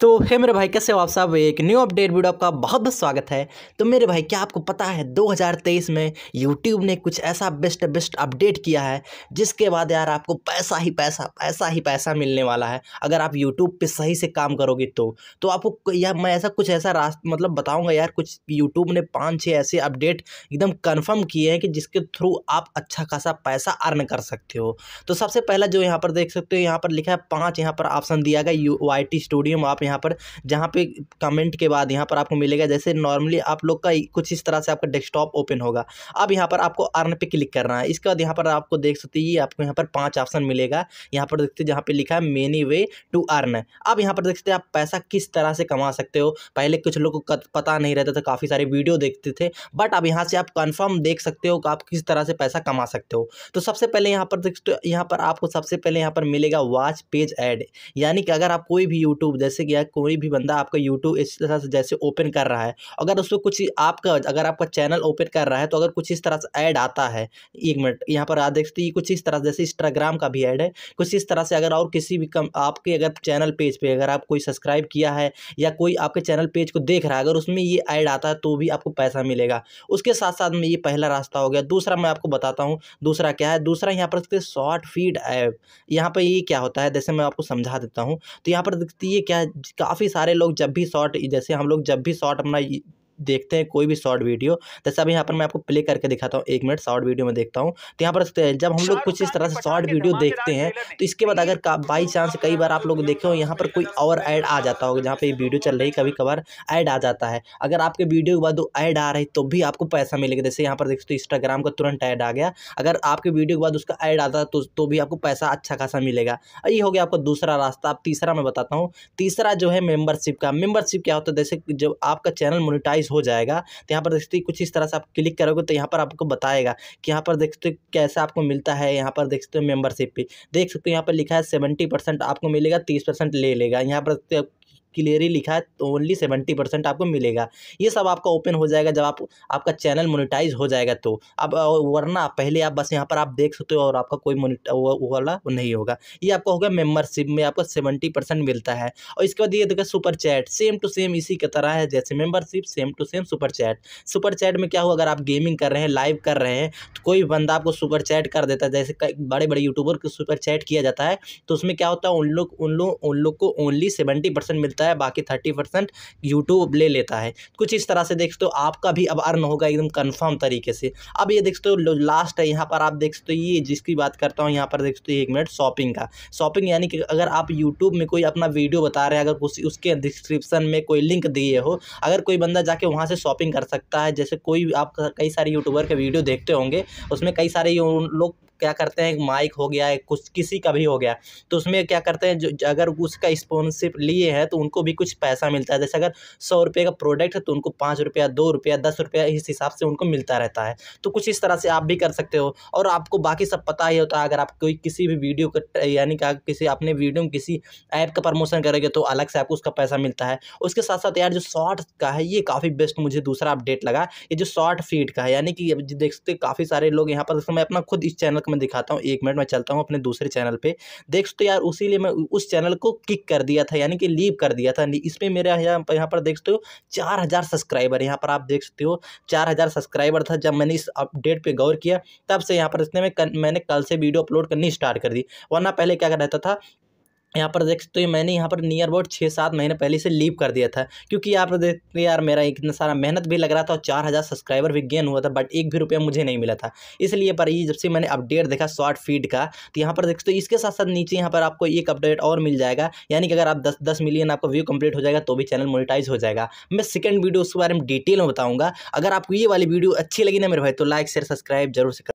तो हे मेरे भाई कैसे हो आप साहब एक न्यू अपडेट वीडियो आपका बहुत बहुत स्वागत है तो मेरे भाई क्या आपको पता है 2023 में YouTube ने कुछ ऐसा बेस्ट बेस्ट अपडेट किया है जिसके बाद यार आपको पैसा ही पैसा पैसा ही पैसा मिलने वाला है अगर आप YouTube पे सही से काम करोगे तो तो आपको या मैं ऐसा कुछ ऐसा रास्त मतलब बताऊँगा यार कुछ यूट्यूब ने पाँच छः ऐसे अपडेट एकदम कन्फर्म किए हैं कि जिसके थ्रू आप अच्छा खासा पैसा अर्न कर सकते हो तो सबसे पहला जो यहाँ पर देख सकते हो यहाँ पर लिखा है पाँच यहाँ पर ऑप्शन दिया गया यू स्टूडियो आप यहाँ पर जहाँ पे कमेंट के बाद यहाँ पर आपको मिलेगा जैसे नॉर्मली आप लोग का कुछ इस तरह से आपका डेस्कटॉप ओपन होगा अब यहाँ पर आपको अर्न पे क्लिक करना है इसके बाद यहाँ पर आपको देख सकते हैं आपको यहाँ पर पाँच ऑप्शन मिलेगा यहाँ पर देखते जहाँ पर लिखा है मेनी वे टू अर्न अब यहाँ पर देख सकते आप पैसा किस तरह से कमा सकते हो पहले कुछ लोग को पता नहीं रहता था काफ़ी सारे वीडियो देखते थे बट अब यहाँ से आप कन्फर्म देख सकते हो कि आप किस तरह से पैसा कमा सकते हो तो सबसे पहले यहाँ पर देख यहाँ पर आपको सबसे पहले यहाँ पर मिलेगा वॉच पेज ऐड यानी कि अगर आप कोई भी यूट्यूब जैसे कि या कोई भी बंदा आपका यूट्यूब इस तरह से जैसे ओपन कर रहा है अगर उसको कुछ आपका अगर आपका चैनल ओपन कर रहा है तो अगर कुछ इस तरह से ऐड आता है एक मिनट यहाँ पर आप देख सकते कुछ इस तरह जैसे इंस्टाग्राम का भी ऐड है कुछ इस तरह से अगर और किसी भी कम आपके अगर चैनल पेज पर अगर आप कोई सब्सक्राइब किया है या कोई आपके चैनल पेज को देख रहा है अगर उसमें ये ऐड आता है तो भी आपको पैसा मिलेगा उसके साथ साथ में ये पहला रास्ता हो गया दूसरा मैं आपको बताता हूँ दूसरा क्या है दूसरा यहाँ पर शॉर्ट फीड ऐप यहाँ पर ये क्या होता है जैसे मैं आपको समझा देता हूँ तो यहाँ पर देखती है क्या काफ़ी सारे लोग जब भी शॉर्ट जैसे हम लोग जब भी शॉर्ट अपना देखते हैं कोई भी शॉर्ट वीडियो जैसे तो अभी यहाँ पर मैं आपको प्ले करके दिखाता हूँ एक मिनट शॉर्ट वीडियो में देखता हूँ तो यहाँ पर जब हम लोग कुछ इस तरह से शॉर्ट वीडियो देखते हैं तो इसके बाद अगर बाई चांस कई बार आप लोग देखे हो यहाँ पर कोई और ऐड आ जाता होगा जहाँ पर वीडियो चल रही कभी कभार ऐड आ जाता है अगर आपके वीडियो के बाद वो ऐड आ रही तो भी आपको पैसा मिलेगा जैसे यहाँ पर देखते इंस्टाग्राम का तुरंत ऐड आ गया अगर आपके वीडियो के बाद उसका ऐड आता है तो, तो, भी आपको पैसा अच्छा खासा मिलेगा ये हो गया आपका दूसरा रास्ता आप तीसरा मैं बताता हूँ तीसरा जो है मेम्बरशिप का मेम्बरशिप क्या होता है जैसे जब आपका चैनल मोनिटाइज इंटरफेस हो जाएगा तो यहाँ पर देख सकते कुछ इस तरह से आप क्लिक करोगे तो यहाँ पर आपको बताएगा कि यहाँ पर देख सकते कैसा आपको मिलता है यहाँ पर देख सकते हो मेम्बरशिप पे देख सकते हो यहाँ पर लिखा है सेवेंटी परसेंट आपको मिलेगा तीस परसेंट ले लेगा यहाँ पर क्लियरली लिखा है तो ओनली सेवेंटी परसेंट आपको मिलेगा ये सब आपका ओपन हो जाएगा जब आप आपका चैनल मोनिटाइज हो जाएगा तो अब वरना पहले आप बस यहाँ पर आप देख सकते हो और आपका कोई मोनिटा वाला नहीं होगा ये आपका होगा मेम्बरशिप में आपको सेवेंटी परसेंट मिलता है और इसके बाद ये देखा super chat same to same इसी की तरह है जैसे membership same to same super chat super chat में क्या हुआ अगर आप गेमिंग कर रहे हैं लाइव कर रहे हैं तो कोई बंदा आपको सुपर चैट कर देता है जैसे बड़े बड़े यूट्यूबर को सुपर चैट किया जाता है तो उसमें क्या होता है उन लोग उन लोग उन लोग को ओनली सेवेंटी परसेंट मिलता है है बाकी थर्टी परसेंट यूट्यूब ले लेता है कुछ इस तरह से देख सकते हो आपका भी अब अर्न होगा एकदम कन्फर्म तरीके से अब ये देख सकते हो लास्ट है यहाँ पर आप देख सकते हो ये जिसकी बात करता हूँ यहाँ पर देख सकते हो एक मिनट शॉपिंग का शॉपिंग यानी कि अगर आप यूट्यूब में कोई अपना वीडियो बता रहे हैं अगर उस, उसके डिस्क्रिप्शन में कोई लिंक दिए हो अगर कोई बंदा जाके वहाँ से शॉपिंग कर सकता है जैसे कोई आप कई सारे यूट्यूबर के वीडियो देखते होंगे उसमें कई सारे लोग क्या करते हैं एक माइक हो गया एक कुछ किसी का भी हो गया तो उसमें क्या करते हैं जो अगर उसका स्पॉन्सरशिप लिए हैं तो उनको भी कुछ पैसा मिलता है जैसे अगर सौ रुपये का प्रोडक्ट है तो उनको पाँच रुपया दो रुपया दस रुपया इस हिसाब से उनको मिलता रहता है तो कुछ इस तरह से आप भी कर सकते हो और आपको बाकी सब पता ही होता है अगर आप कोई किसी भी वीडियो का यानी कि किसी अपने वीडियो में किसी ऐप का प्रमोशन करोगे तो अलग से आपको उसका पैसा मिलता है उसके साथ साथ यार जो शॉर्ट का है ये काफ़ी बेस्ट मुझे दूसरा अपडेट लगा ये जो शॉर्ट फीड का है यानी कि देखते काफ़ी सारे लोग यहाँ पर तो मैं अपना खुद इस चैनल तक मैं दिखाता हूँ एक मिनट मैं चलता हूँ अपने दूसरे चैनल पर देख सकते हो यार उसी मैं उस चैनल को किक कर दिया था यानी कि लीव कर दिया था इसमें मेरे यहाँ पर देख सकते हो चार सब्सक्राइबर यहाँ पर आप देख सकते हो चार सब्सक्राइबर था जब मैंने इस अपडेट पर गौर किया तब से यहाँ पर इसने मैं मैंने कल से वीडियो अपलोड करनी स्टार्ट कर दी वरना पहले क्या रहता था यहाँ पर देख सकते हो मैंने यहाँ पर नियर अबाउट छः सात महीने पहले से लीव कर दिया था क्योंकि यहाँ पर देखते यार मेरा इतना सारा मेहनत भी लग रहा था और चार हज़ार सब्सक्राइबर भी गेन हुआ था बट एक भी रुपया मुझे नहीं मिला था इसलिए पर ये जब से मैंने अपडेट देखा शॉर्ट फीड का तो यहाँ पर देख सकते हो इसके साथ साथ नीचे यहाँ पर आपको एक अपडेट और मिल जाएगा यानी कि अगर आप दस दस मिलियन आपका व्यू कम्प्लीट हो जाएगा तो भी चैनल मोनिटाइज हो जाएगा मैं सेकेंड वीडियो उसके बारे में डिटेल में बताऊँगा अगर आपको ये वाली वीडियो अच्छी लगी ना मेरे भाई तो लाइक शेयर सब्सक्राइब जरूर से